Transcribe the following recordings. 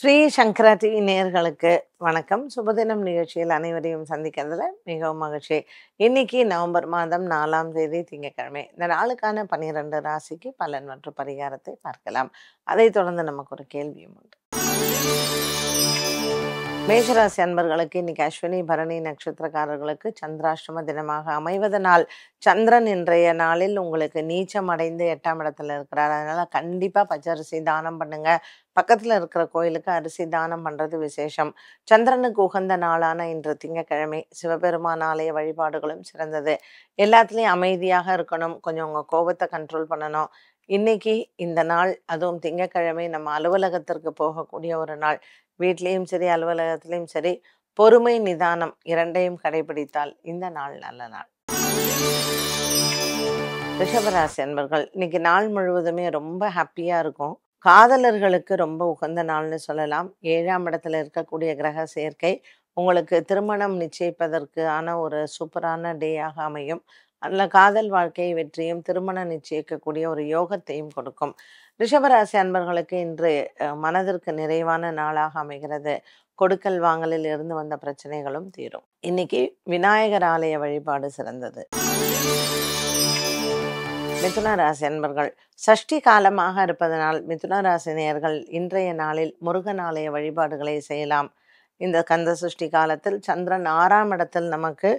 ஸ்ரீ சங்கராட்டி நேர்களுக்கு வணக்கம் சுபதினம் நிகழ்ச்சியில் அனைவரையும் சந்திக்கிறதுல மிகவும் மகிழ்ச்சி இன்னைக்கு நவம்பர் மாதம் நாலாம் தேதி திங்கக்கிழமை இந்த நாளுக்கான பன்னிரெண்டு ராசிக்கு பலன் மற்றும் பரிகாரத்தை பார்க்கலாம் அதைத் தொடர்ந்து நமக்கு ஒரு கேள்வியும் உண்டு மேஷராசி அன்பர்களுக்கு இன்னைக்கு அஸ்வினி பரணி நட்சத்திரக்காரர்களுக்கு சந்திராஷ்டம தினமாக அமைவதனால் சந்திரன் இன்றைய நாளில் உங்களுக்கு நீச்சம் அடைந்து எட்டாம் இடத்துல இருக்கிறார் அதனால கண்டிப்பா பச்சரிசி தானம் பண்ணுங்க பக்கத்தில் இருக்கிற கோயிலுக்கு அரிசி தானம் பண்ணுறது விசேஷம் சந்திரனுக்கு உகந்த நாளான இன்று திங்கக்கிழமை சிவபெருமான் ஆலய வழிபாடுகளும் சிறந்தது எல்லாத்துலேயும் அமைதியாக இருக்கணும் கொஞ்சம் உங்கள் கோபத்தை கண்ட்ரோல் பண்ணணும் இன்னைக்கு இந்த நாள் அதுவும் திங்கக்கிழமை நம்ம அலுவலகத்திற்கு போகக்கூடிய ஒரு நாள் வீட்லேயும் சரி அலுவலகத்திலையும் சரி பொறுமை நிதானம் இரண்டையும் கடைபிடித்தால் இந்த நாள் நல்ல நாள் ரிஷபராசி அன்பர்கள் இன்னைக்கு நாள் முழுவதுமே ரொம்ப ஹாப்பியாக இருக்கும் காதலர்களுக்கு ரொம்ப உகந்த நாள்னு சொல்லலாம் ஏழாம் இடத்துல இருக்கக்கூடிய கிரக சேர்க்கை உங்களுக்கு திருமணம் நிச்சயிப்பதற்கு ஆன ஒரு சூப்பரான டேயாக அமையும் அதில் காதல் வாழ்க்கையை வெற்றியும் திருமணம் நிச்சயிக்கக்கூடிய ஒரு யோகத்தையும் கொடுக்கும் ரிஷபராசி அன்பர்களுக்கு இன்று மனதிற்கு நிறைவான நாளாக அமைகிறது கொடுக்கல் வாங்கலில் இருந்து வந்த பிரச்சனைகளும் தீரும் இன்னைக்கு விநாயகர் ஆலய வழிபாடு சிறந்தது மிதுனராசி ராசி அன்பர்கள் சஷ்டி காலமாக இருப்பதனால் மிதுனராசி ராசி நேயர்கள் இன்றைய நாளில் முருகன் ஆலய வழிபாடுகளை செய்யலாம் இந்த கந்த சஷ்டி காலத்தில் சந்திரன் ஆறாம் இடத்தில் நமக்கு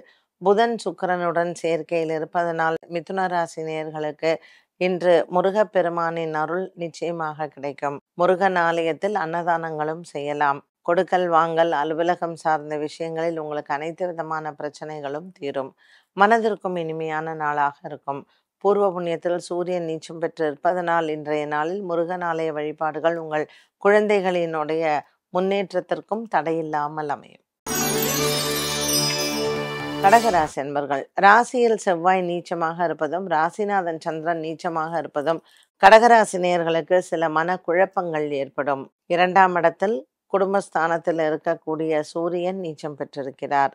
புதன் சுக்கரனுடன் சேர்க்கையில் இருப்பதனால் மிதுனராசி ராசி நேயர்களுக்கு இன்று முருகப்பெருமானின் அருள் நிச்சயமாக கிடைக்கும் முருகன் ஆலயத்தில் அன்னதானங்களும் செய்யலாம் கொடுக்கல் வாங்கல் அலுவலகம் சார்ந்த விஷயங்களில் உங்களுக்கு அனைத்து விதமான பிரச்சனைகளும் தீரும் மனதிற்கும் இனிமையான நாளாக இருக்கும் பூர்வ புண்ணியத்தில் சூரியன் நீச்சம் பெற்று இருப்பதனால் இன்றைய நாளில் முருகன் ஆலய வழிபாடுகள் உங்கள் குழந்தைகளினுடைய முன்னேற்றத்திற்கும் தடையில்லாமல் அமையும் கடகராசி என்பர்கள் ராசியில் செவ்வாய் நீச்சமாக இருப்பதும் ராசிநாதன் சந்திரன் நீச்சமாக இருப்பதும் கடகராசி நேர்களுக்கு சில மன குழப்பங்கள் ஏற்படும் இரண்டாம் இடத்தில் குடும்பஸ்தானத்தில் இருக்கக்கூடிய சூரியன் நீச்சம் பெற்றிருக்கிறார்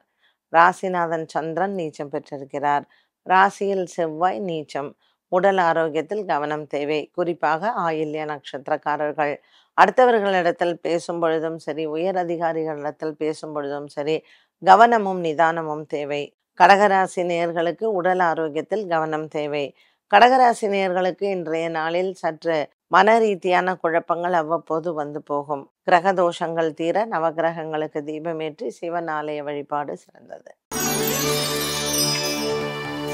ராசிநாதன் சந்திரன் நீச்சம் பெற்றிருக்கிறார் ராசியில் செவ்வாய் நீச்சம் உடல் ஆரோக்கியத்தில் கவனம் தேவை குறிப்பாக ஆயில்ய நட்சத்திரக்காரர்கள் அடுத்தவர்களிடத்தில் பேசும் பொழுதும் சரி உயர் அதிகாரிகளிடத்தில் பேசும் பொழுதும் சரி கவனமும் நிதானமும் தேவை கடகராசி நேயர்களுக்கு உடல் ஆரோக்கியத்தில் கவனம் தேவை கடகராசி நேயர்களுக்கு இன்றைய நாளில் சற்று மன ரீதியான குழப்பங்கள் அவ்வப்போது வந்து போகும் கிரக தோஷங்கள் தீர நவகிரகங்களுக்கு தீபமேற்றி சிவன் ஆலய வழிபாடு சிறந்தது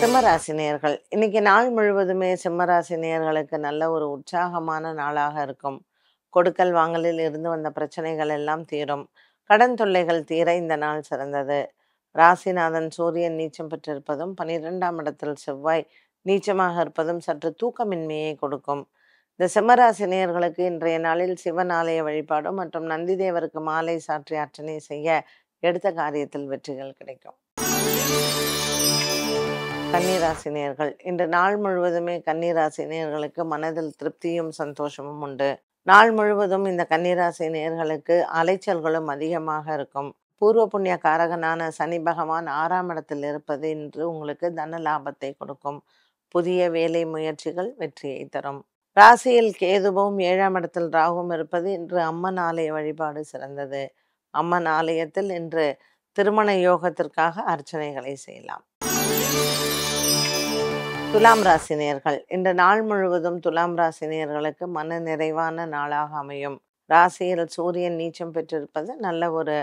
சிம்மராசினியர்கள் இன்னைக்கு நாள் முழுவதுமே சிம்மராசினியர்களுக்கு நல்ல ஒரு உற்சாகமான நாளாக இருக்கும் கொடுக்கல் வாங்கலில் இருந்து வந்த பிரச்சனைகள் எல்லாம் தீரும் கடன் தொல்லைகள் தீர இந்த நாள் சிறந்தது ராசிநாதன் சூரியன் நீச்சம் பெற்றிருப்பதும் பனிரெண்டாம் இடத்தில் செவ்வாய் நீச்சமாக இருப்பதும் சற்று தூக்கமின்மையை கொடுக்கும் இந்த சிம்மராசினியர்களுக்கு இன்றைய நாளில் சிவன் ஆலய வழிபாடும் மற்றும் நந்தி தேவருக்கு மாலை சாற்றி அர்ச்சனை செய்ய எடுத்த காரியத்தில் வெற்றிகள் கிடைக்கும் கன்னிராசினியர்கள் இன்று நாள் முழுவதுமே கன்னிராசினியர்களுக்கு மனதில் திருப்தியும் சந்தோஷமும் உண்டு நாள் முழுவதும் இந்த கன்னிராசி நேர்களுக்கு அலைச்சல்களும் அதிகமாக இருக்கும் பூர்வ புண்ணிய காரகனான சனி பகவான் ஆறாம் இடத்தில் இருப்பது இன்று உங்களுக்கு தன லாபத்தை கொடுக்கும் புதிய வேலை முயற்சிகள் வெற்றியை தரும் ராசியில் கேதுவும் ஏழாம் இடத்தில் ராகுவும் இருப்பது இன்று அம்மன் ஆலய வழிபாடு சிறந்தது அம்மன் ஆலயத்தில் இன்று திருமண யோகத்திற்காக அர்ச்சனைகளை செய்யலாம் துலாம் ராசினியர்கள் இந்த நாள் முழுவதும் துலாம் ராசினியர்களுக்கு மன நிறைவான நாளாக அமையும் ராசியில் சூரியன் நீச்சம் பெற்றிருப்பது நல்ல ஒரு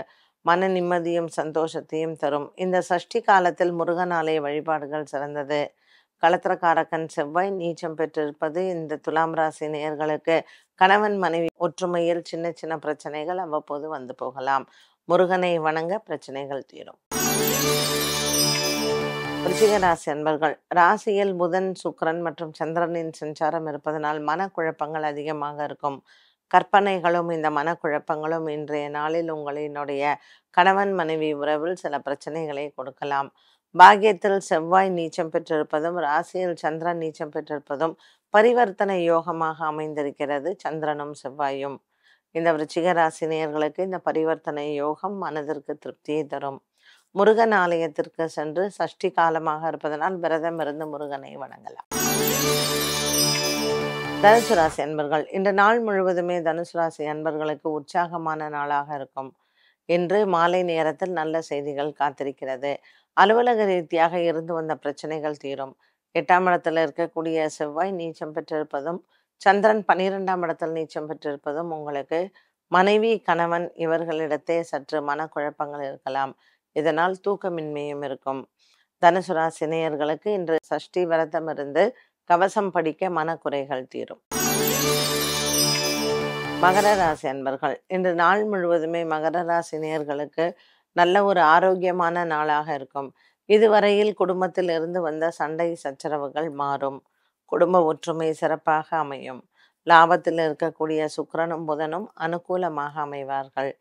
மன நிம்மதியும் சந்தோஷத்தையும் தரும் இந்த சஷ்டி காலத்தில் முருகன் வழிபாடுகள் சிறந்தது களத்திரக்காரக்கன் செவ்வாய் நீச்சம் பெற்றிருப்பது இந்த துலாம் ராசி நேர்களுக்கு கணவன் மனைவி ஒற்றுமையில் சின்ன சின்ன பிரச்சனைகள் அவ்வப்போது வந்து போகலாம் முருகனை வணங்க பிரச்சனைகள் தீரும் ரிஷிகராசி அன்பர்கள் ராசியில் புதன் சுக்கரன் மற்றும் சந்திரனின் சஞ்சாரம் இருப்பதனால் மனக்குழப்பங்கள் அதிகமாக இருக்கும் கற்பனைகளும் இந்த மனக்குழப்பங்களும் இன்றைய நாளில் உங்களினுடைய கணவன் மனைவி உறவில் சில பிரச்சனைகளை கொடுக்கலாம் பாகியத்தில் செவ்வாய் நீச்சம் பெற்றிருப்பதும் ராசியில் சந்திரன் நீச்சம் பெற்றிருப்பதும் பரிவர்த்தனை யோகமாக அமைந்திருக்கிறது சந்திரனும் செவ்வாயும் இந்த விருச்சிக ராசினியர்களுக்கு இந்த பரிவர்த்தனை யோகம் மனதிற்கு திருப்தியை தரும் முருகன் ஆலயத்திற்கு சென்று சஷ்டி காலமாக இருப்பதனால் விரதம் இருந்து முருகனை வணங்கலாம் தனுசு ராசி அன்பர்கள் இந்த நாள் முழுவதுமே தனுசு ராசி அன்பர்களுக்கு உற்சாகமான நாளாக இருக்கும் இன்று மாலை நேரத்தில் நல்ல செய்திகள் காத்திருக்கிறது அலுவலக ரீதியாக இருந்து வந்த பிரச்சனைகள் தீரும் எட்டாம் இடத்தில் இருக்கக்கூடிய செவ்வாய் நீச்சம் பெற்றிருப்பதும் சந்திரன் பனிரெண்டாம் இடத்தில் நீச்சம் பெற்றிருப்பதும் உங்களுக்கு மனைவி கணவன் இவர்களிடத்தே சற்று மனக்குழப்பங்கள் இருக்கலாம் இதனால் தூக்கமின்மையும் இருக்கும் தனுசு ராசி நேயர்களுக்கு இன்று சஷ்டி விரதம் இருந்து கவசம் படிக்க மனக்குறைகள் தீரும் மகர ராசி அன்பர்கள் இன்று நாள் முழுவதுமே மகர ராசி நேயர்களுக்கு நல்ல ஒரு ஆரோக்கியமான நாளாக இருக்கும் இதுவரையில் குடும்பத்தில் இருந்து வந்த சண்டை சச்சரவுகள் மாறும் குடும்ப ஒற்றுமை சிறப்பாக அமையும் லாபத்தில் இருக்கக்கூடிய சுக்கரனும் புதனும் அனுகூலமாக அமைவார்கள்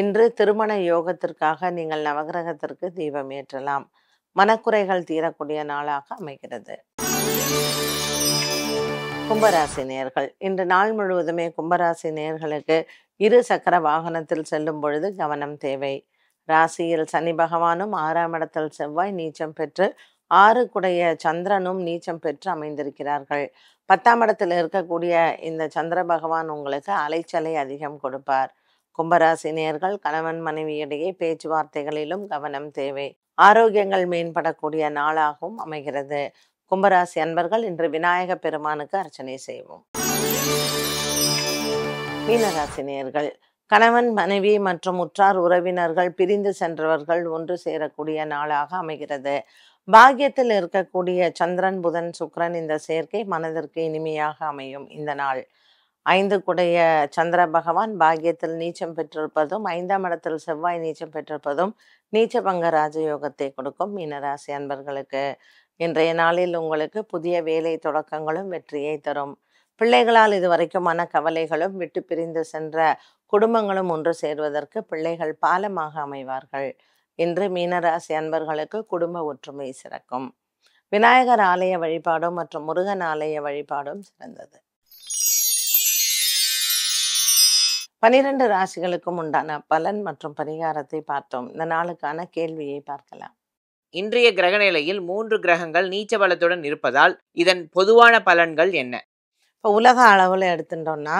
இன்று திருமண யோகத்திற்காக நீங்கள் நவகிரகத்திற்கு தீபம் ஏற்றலாம் மனக்குறைகள் தீரக்கூடிய நாளாக அமைகிறது கும்பராசி நேர்கள் இன்று நாள் முழுவதுமே கும்பராசி நேர்களுக்கு இரு சக்கர வாகனத்தில் செல்லும் பொழுது கவனம் தேவை ராசியில் சனி பகவானும் ஆறாம் இடத்தில் செவ்வாய் நீச்சம் பெற்று ஆறு குடைய சந்திரனும் நீச்சம் பெற்று அமைந்திருக்கிறார்கள் பத்தாம் இடத்தில் இருக்கக்கூடிய இந்த சந்திர பகவான் உங்களுக்கு அலைச்சலை அதிகம் கொடுப்பார் கும்பராசினியர்கள் கணவன் மனைவியிடையே பேச்சுவார்த்தைகளிலும் கவனம் தேவை ஆரோக்கியங்கள் மேம்படக்கூடிய நாளாகவும் அமைகிறது கும்பராசி அன்பர்கள் இன்று விநாயக பெருமானுக்கு அர்ச்சனை செய்வோம் மீனராசினியர்கள் கணவன் மனைவி மற்றும் உற்றார் உறவினர்கள் பிரிந்து சென்றவர்கள் ஒன்று சேரக்கூடிய நாளாக அமைகிறது பாக்கியத்தில் இருக்கக்கூடிய சந்திரன் புதன் சுக்ரன் இந்த சேர்க்கை மனதிற்கு இனிமையாக அமையும் இந்த நாள் ஐந்து குடைய சந்திர பகவான் பாகியத்தில் நீச்சம் பெற்றிருப்பதும் ஐந்தாம் இடத்தில் செவ்வாய் நீச்சம் பெற்றிருப்பதும் நீச்ச பங்க ராஜயோகத்தை கொடுக்கும் மீனராசி அன்பர்களுக்கு இன்றைய நாளில் உங்களுக்கு புதிய வேலை தொடக்கங்களும் வெற்றியை தரும் பிள்ளைகளால் இதுவரைக்குமான கவலைகளும் விட்டு பிரிந்து சென்ற குடும்பங்களும் ஒன்று சேர்வதற்கு பிள்ளைகள் பாலமாக அமைவார்கள் இன்று மீனராசி அன்பர்களுக்கு குடும்ப ஒற்றுமை சிறக்கும் விநாயகர் ஆலய வழிபாடும் மற்றும் முருகன் ஆலய வழிபாடும் சிறந்தது பனிரெண்டு ராசிகளுக்கும் உண்டான பலன் மற்றும் பரிகாரத்தை பார்த்தோம் இந்த நாளுக்கான கேள்வியை பார்க்கலாம் இன்றைய கிரகநிலையில் மூன்று கிரகங்கள் நீச்ச பலத்துடன் இருப்பதால் இதன் பொதுவான பலன்கள் என்ன இப்போ உலக அளவில் எடுத்துட்டோம்னா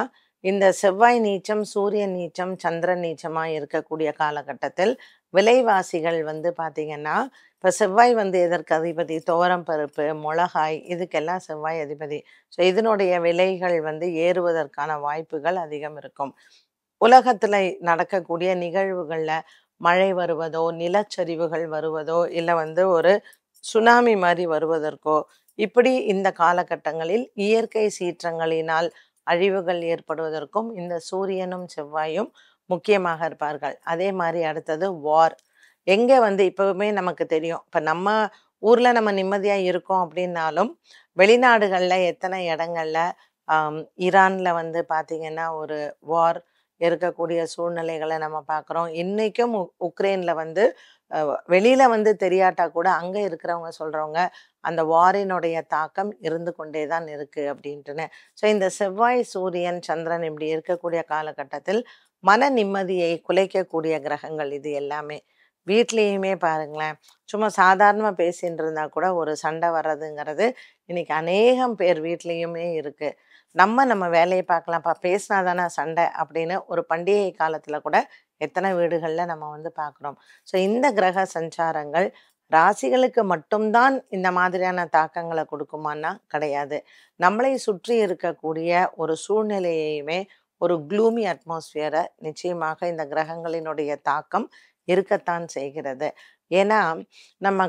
இந்த செவ்வாய் நீச்சம் சூரிய நீச்சம் சந்திரன் நீச்சமாக இருக்கக்கூடிய காலகட்டத்தில் விலைவாசிகள் வந்து பார்த்திங்கன்னா இப்போ செவ்வாய் வந்து எதற்கு அதிபதி தோரம் பருப்பு மிளகாய் இதுக்கெல்லாம் செவ்வாய் அதிபதி ஸோ இதனுடைய விலைகள் வந்து ஏறுவதற்கான வாய்ப்புகள் அதிகம் இருக்கும் உலகத்தில் நடக்கக்கூடிய நிகழ்வுகளில் மழை வருவதோ நிலச்சரிவுகள் வருவதோ இல்லை வந்து ஒரு சுனாமி மாதிரி வருவதற்கோ இப்படி இந்த காலகட்டங்களில் இயற்கை சீற்றங்களினால் அழிவுகள் ஏற்படுவதற்கும் இந்த சூரியனும் செவ்வாயும் முக்கியமாக இருப்பார்கள் அதே மாதிரி அடுத்தது வார் எங்கே வந்து இப்போவுமே நமக்கு தெரியும் இப்போ நம்ம ஊரில் நம்ம நிம்மதியாக இருக்கோம் அப்படின்னாலும் வெளிநாடுகளில் எத்தனை இடங்கள்ல ஈரானில் வந்து பார்த்திங்கன்னா ஒரு வார் இருக்கக்கூடிய சூழ்நிலைகளை நம்ம பார்க்குறோம் இன்றைக்கும் உக்ரைனில் வந்து வெளியில் வந்து தெரியாட்டா கூட அங்கே இருக்கிறவங்க சொல்கிறவங்க அந்த வாரினுடைய தாக்கம் இருந்து கொண்டே தான் இருக்குது அப்படின்ட்டுன்னு ஸோ இந்த செவ்வாய் சூரியன் சந்திரன் இப்படி இருக்கக்கூடிய காலகட்டத்தில் மன நிம்மதியை குலைக்கக்கூடிய கிரகங்கள் இது எல்லாமே வீட்லேயுமே பாருங்களேன் சும்மா சாதாரணமாக பேசின்னு இருந்தால் கூட ஒரு சண்டை வர்றதுங்கிறது இன்றைக்கி அநேகம் பேர் வீட்லேயுமே இருக்குது நம்ம நம்ம வேலையை பார்க்கலாம்ப்பா பேசினா தானே சண்டை அப்படின்னு ஒரு பண்டிகை காலத்தில் கூட எத்தனை வீடுகளில் நம்ம வந்து பார்க்குறோம் ஸோ இந்த கிரக சஞ்சாரங்கள் ராசிகளுக்கு மட்டும்தான் இந்த மாதிரியான தாக்கங்களை கொடுக்குமான்னா கிடையாது நம்மளை சுற்றி இருக்கக்கூடிய ஒரு சூழ்நிலையையுமே ஒரு க்ளூமி அட்மாஸ்ஃபியரை நிச்சயமாக இந்த கிரகங்களினுடைய தாக்கம் இருக்கத்தான் செய்கிறது ஏன்னா நம்ம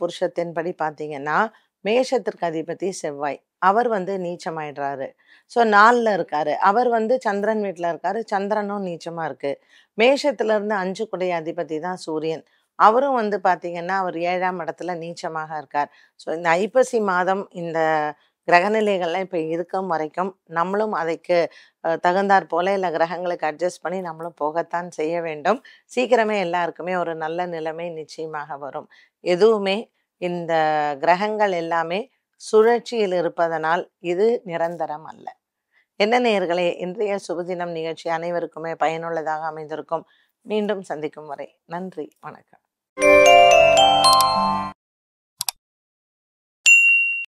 புருஷத்தின் புருஷத்தின்படி பார்த்தீங்கன்னா மேஷத்திற்கு அதிபதி செவ்வாய் அவர் வந்து நீச்சமாயிடுறாரு ஸோ நாலில் இருக்காரு அவர் வந்து சந்திரன் வீட்டில் இருக்காரு சந்திரனும் நீச்சமாக இருக்குது மேஷத்துலேருந்து அஞ்சு குடைய அதிபதி தான் சூரியன் அவரும் வந்து பார்த்திங்கன்னா அவர் ஏழாம் இடத்துல நீச்சமாக இருக்கார் ஸோ இந்த ஐப்பசி மாதம் இந்த கிரகநிலைகள்லாம் இப்போ இருக்கும் வரைக்கும் நம்மளும் அதைக்கு தகுந்தாற் போல இல்லை கிரகங்களுக்கு அட்ஜஸ்ட் பண்ணி நம்மளும் போகத்தான் செய்ய வேண்டும் சீக்கிரமே எல்லாருக்குமே ஒரு நல்ல நிலைமை நிச்சயமாக வரும் எதுவுமே இந்த கிரகங்கள் எல்லாமே சுழற்சியில் இருப்பதனால் இது நிரந்தரம் அல்ல என்ன நேர்களே இன்றைய சுபதினம் நிகழ்ச்சி அனைவருக்குமே பயனுள்ளதாக அமைந்திருக்கும் மீண்டும் சந்திக்கும் வரை நன்றி வணக்கம்